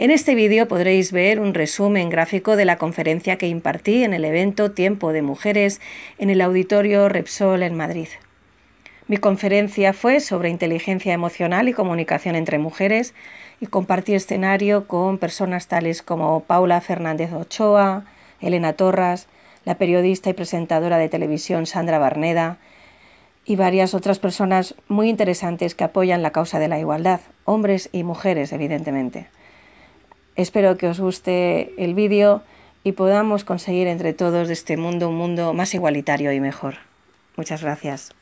En este vídeo podréis ver un resumen gráfico de la conferencia que impartí en el evento Tiempo de Mujeres en el Auditorio Repsol en Madrid. Mi conferencia fue sobre inteligencia emocional y comunicación entre mujeres y compartí escenario con personas tales como Paula Fernández Ochoa, Elena Torras, la periodista y presentadora de televisión Sandra Barneda y varias otras personas muy interesantes que apoyan la causa de la igualdad, hombres y mujeres, evidentemente. Espero que os guste el vídeo y podamos conseguir entre todos de este mundo un mundo más igualitario y mejor. Muchas gracias.